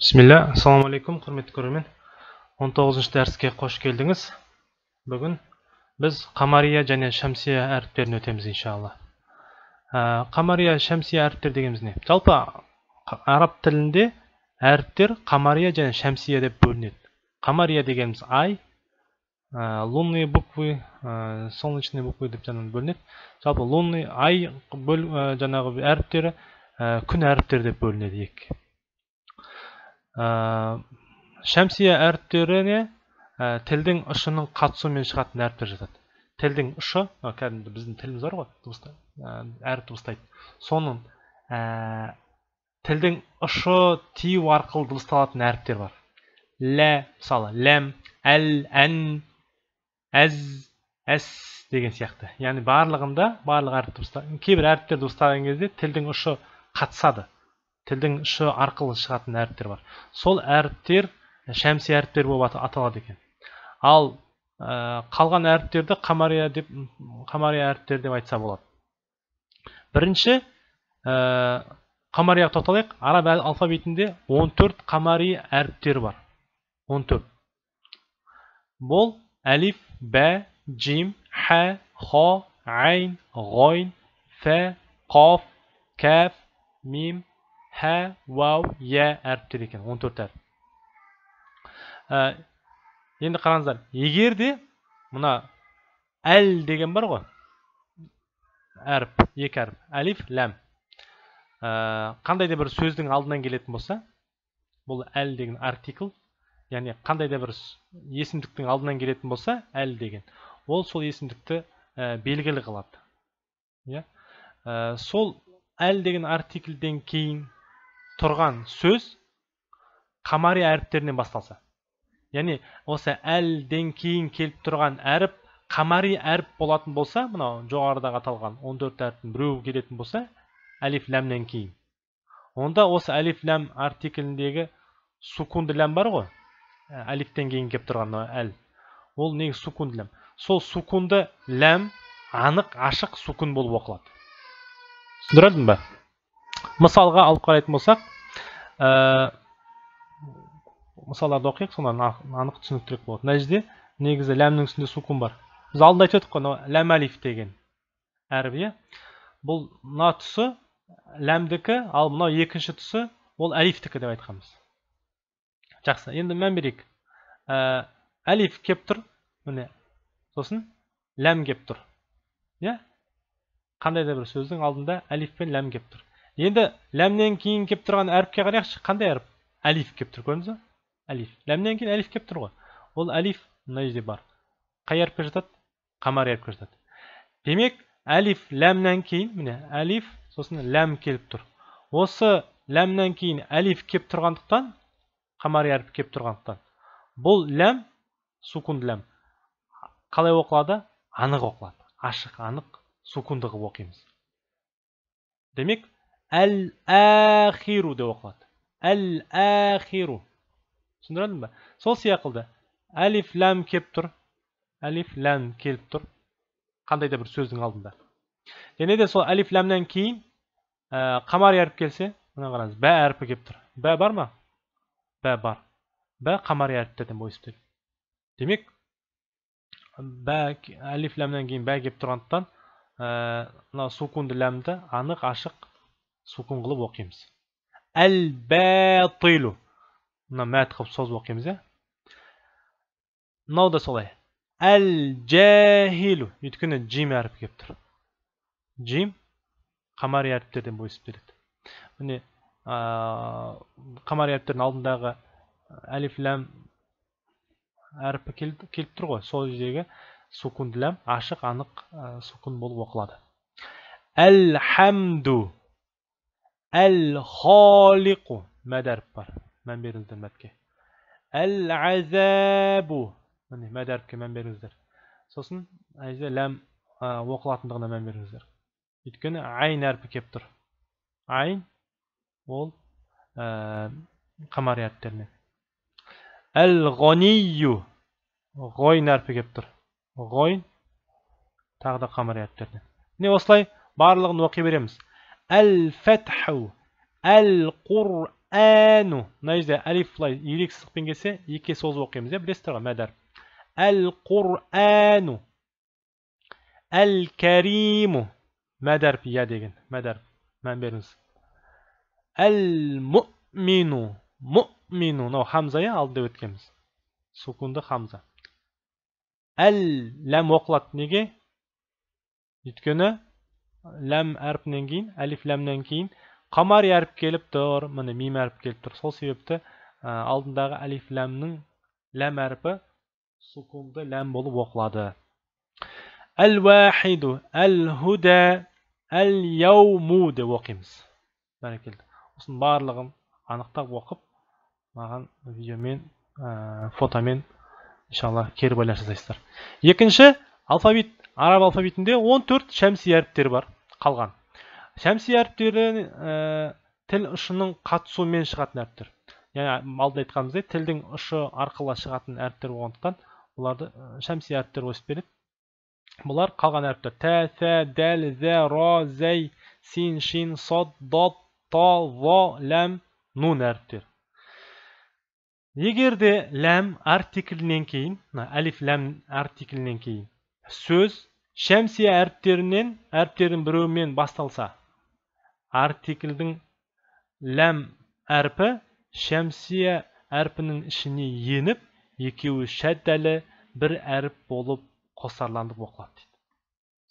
бисмилля ассаламу алейкум құрметті көрермен 19 дәріске қош келдіңіз бүгін біз қамария және шәмсия әріптерін өтеміз иншалла ә, қамария шәмсия әріптер дегеніміз не жалпы араб тілінде әріптер қамария және шәмсия деп бөлінеді қамария дегеніміз ай ә, лунные буквы ә, солнечные буквы деп жаңағы бөлінеді жалпы лунный ай бөл, ә, жаңағы әріптері ә, күн әріптері деп бөлінеді екі Э, шәмсия әріптеріне ә, э, тілдің ұшының қатысуымен шығатын әріптер жатады тілдің ұшы ә, кәдімгі біздің тіліміз бар ғой дыбыста э, әріп дыбыстайды соның ә, тілдің ұшы тию арқылы дыбысталатын әріптер бар лә мысалы ләм әл ән әз әс деген сияқты яғни барлығында барлық әріп дыбыста кейбір әріптер дыбыстаған кезде тілдің ұшы қатысады тілдің ш арқылы шығатын әріптер бар сол әріптер шәмси әріптер болып аталады екен ал ә, қалған әріптерді қамария деп қамария әріптер деп айтса болады бірінші ә, қамарияға тоқталайық араб алфавитінде 14 қамари әріптер бар 14 бұл әлиф бә джим хә хо айн ғойн фә қаф кәф мим хә вау я әріптер екен 14 төрт әріп ә, енді қараңыздар егер де мына әл деген бар ғой әріп екі әріп әлиф ләм ә, қандай да бір сөздің алдынан келетін болса бұл әл деген артикл яғни қандай да бір есімдіктің алдынан келетін болса әл деген ол сол есімдікті ә, белгілі қылады иә ә, сол әл деген артикльден кейін тұрған сөз қамари әріптерінен басталса яғни осы әлден кейін келіп тұрған әріп қамари әріп болатын болса мынау жоғарыдағы аталған 14 әріптің біреуі келетін болса әлиф ләмнен кейін онда осы әлиф ләм артикліндегі сукунды ләм бар ғой әлифтен кейін келіп тұрған әл ол негізі сукунд ләм сол сукунды ләм анық ашық сукун болып оқылады түсіндіре ба мысалға алып қарайтын болсақ ә, мысалдарды оқиық сонда анық түсініктірек болады мына жерде негізі ләмнің үстінде сукун бар біз алдында айтып едік қой мынау ләм әлиф деген әріп иә бұл мына тұсы ләмдікі ал мынау екінші тұсы ол әлифтікі деп айтқанбыз жақсы енді мән берейік ә, э, әлиф келіп тұр міне сосын ләм келіп тұр иә қандай да бір сөздің алдында әлиф пен ләм келіп тұр енді ләмнен кейін келіп тұрған әріпке қарайықшы қандай әріп әлиф келіп тұр көрдіңіз ба әлиф ләмнен кейін әлиф келіп тұр ғой ол әлиф мына жерде бар қай әріпке жатады қамар әріпке жатады демек әлиф ләмнен кейін міне әлиф сосын ләм келіп тұр осы ләмнен кейін әлиф келіп тұрғандықтан қамари әріп келіп тұрғандықтан бұл ләм сукунд ләм қалай оқылады анық оқылады ашық анық сукунды қылып оқимыз демек әл-әхиру деп оқылады әл-әхиру түсіндірдім ба сол сияқылды. әлиф ләм келіп тұр әлиф ләм келіп тұр қандай да бір сөздің алдында және де сол әлиф ләмнен кейін ә, қамари әріп келсе мына қараңыз бә әріпі келіп тұр бә бар ма бә бар бә қамари әріптерден болып демек бә әлиф ләмнен кейін бә келіп тұрғандықтан мынау сукунды ләмді анық ашық Сукун қылып оқимыз әл бәтилу мына мәт қылып созып оқимыз иә мынау да солай әл жәһилу өйткені джим әріпі келіп тұр джим қамари әріптерден бойысып береді міне қамари әріптердің алдындағы әлиф ләм әріпі келіп тұр ғой сол жердегі сукун ләм ашық анық сукун болып оқылады әл хамду әл холиқу мәдәріп бар мән беріңіздер мәтке әл әзәбу міне ке, мән беріңіздер сосын әйзе ләм оқылатындығына мән беріңіздер өйткені айн әрпі келіп тұр айн ол қамари әріптерінен әл ғонию ғойн әрпі келіп тұр ғойн тағы да қамари әріптерінен міне осылай барлығын оқи береміз әл-фәтху әл-құр'әну мына жерде әлиф былай ерек сызықпен келсе екіге созып оқимыз иә білесіздер ғой мәдәр әл-құр'әну әл-кәриму мәдар иә деген мәдар мән беріңіз әл-мүмину мүмину мынау хамза иә алдыда өткенбіз сукунды хамза әл ләм оқылады неге өйткені ләм әрпінен кейін әлиф ләмнен кейін қамар әріп келіп тұр міне мим әріп келіп тұр сол себепті алдындағы әлиф ләмнің ләм әрпі сукунды ләм болып оқылады әл уахиду әл худа әл яуму деп оқимыз бәрекелді осының барлығын анықтап оқып маған видеомен ә, фотомен иншалла кері байланыс жасайсыздар екінші алфавит араб алфавитінде 14 шәмси әріптері бар қалған шәмси әріптері ә, э, тіл ұшының қатысуымен шығатын әріптер яғни алдында айтқанымыздай тілдің ұшы арқылы шығатын әріптер болғандықтан оларды э, шәмси әріптер өсіп береді бұлар қалған әріптер тә сә дәл зә ро зәй син шин сод дот то во ләм нун әріптер егер де ләм артиклінен кейін әлиф ләм артиклінен кейін сөз шәмсия әріптерінен әріптердің біреуімен басталса артикльдің ләм әрпі шәмсия әрпінің ішіне еніп екеуі шәддәлі бір әріп болып қосарланып оқылады дейді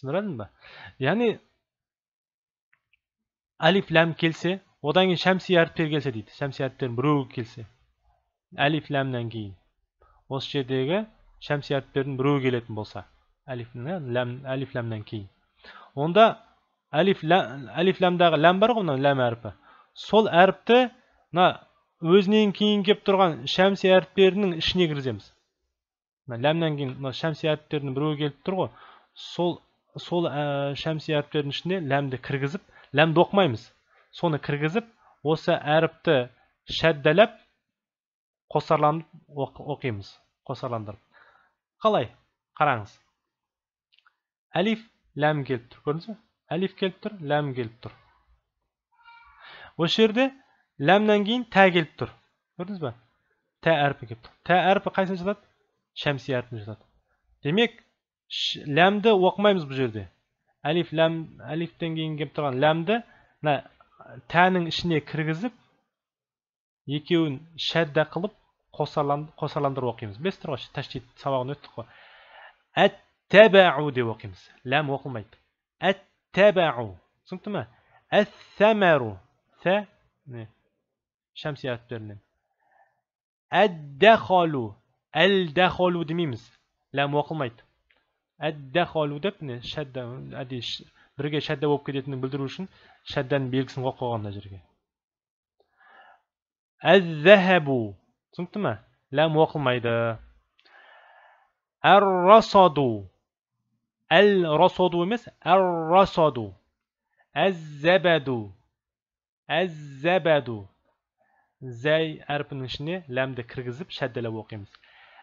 түсіндірдім ба яғни әлиф ләм келсе одан кейін шәмси әріптер келсе дейді шәмси әріптерінің біреуі келсе әлиф ләмнен кейін осы жердегі шәмси әріптердің біреуі келетін болса әлиф ләмнен кейін онда әлиф ләмдағы ләм бар ғой мына ләм әріпі сол әріпті мына өзінен кейін келіп тұрған шәмси әріптерінің ішіне кіргіземіз мына ләмнен кейін мына шәмси әріптерінің біреуі келіп тұр ғой сол сол шәмси әріптердің ішіне ләмді кіргізіп ләмді оқымаймыз соны кіргізіп осы әріпті шәддәләп қосарландырып оқимыз қосарландырып қалай қараңыз әлиф ләм келіп тұр көрдіңіз бе әлиф келіп тұр ләм келіп тұр осы жерде ләмнен кейін тә келіп тұр көрдіңіз ба тә әрпі келіп тұр тә әрпі қайсына жатады шәмси әрпіне жатады демек ләмді оқымаймыз бұл жерде әлиф ләм әлифтен кейін келіп тұрған ләмді мына тәнің ішіне кіргізіп екеуін шәддә қылып қосарландырып оқимыз білесіздер ғой тәшдид сабағын өттік қой әт тәбәу деп оқимыз ләм оқылмайды әттәбәу түсінікті ма әссәмәру сә шәмсия әріптерінен әддәхалу әлдәхалу демейміз ләм оқылмайды әддәхалу деп не шәдда әдейі бірге шәдда болып кететінін білдіру үшін шәдданың белгісін қойып қойған мына жерге әззәһәбу түсінікті ма ләм оқылмайды әррасаду الرصد مثل الرصد الزبد الزبد زي أربن شني لامدا كرغزب شد قيمس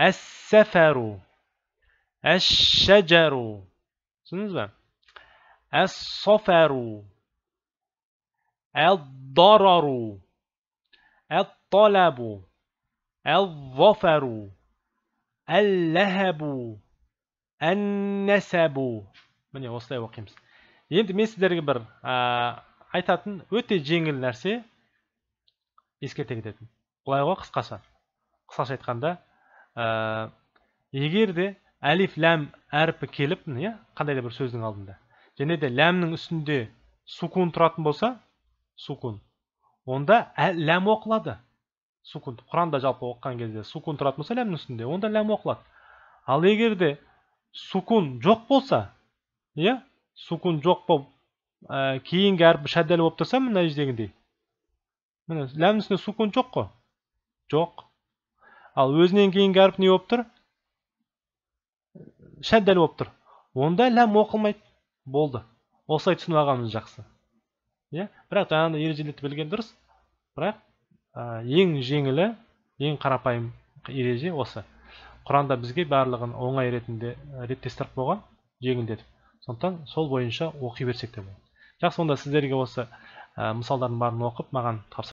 السفر الشجر سنزبا الصفر الضرر الطلب الظفر اللهب әннәсәбу міне осылай оқимыз енді мен сіздерге бір ә, айтатын өте жеңіл нәрсе ескерте кететін былай ғой қысқаша қысқаша айтқанда ә, егер де әлиф ләм әрпі келіп иә қандай да бір сөздің алдында және де ләмнің үстінде сукун тұратын болса сукун онда ә, ләм оқылады сукун құранда жалпы оқыған кезде сукун тұратын болса ләмнің үстінде онда ләм оқылады ал егер де сукун жоқ болса иә сукун жоқ болып ә, кейінгі әріп шәддәл болып тұрса мына жердегідей міне ләмнің үстінде сукун жоқ қой жоқ ал өзінен кейінгі әріп не болып тұр шәддәл болып тұр онда ләм оқылмайды болды осылай түсініп алғанымыз жақсы иә бірақ жаңағыдай ережелерді білген дұрыс бірақ ә, ең жеңілі ең қарапайым ереже осы құранда бізге барлығын оңай ретінде реттестіріп қойған жеңілдетіп сондықтан сол бойынша оқи берсек те болады жақсы онда сіздерге осы ә, э, мысалдардың барын оқып маған тапсы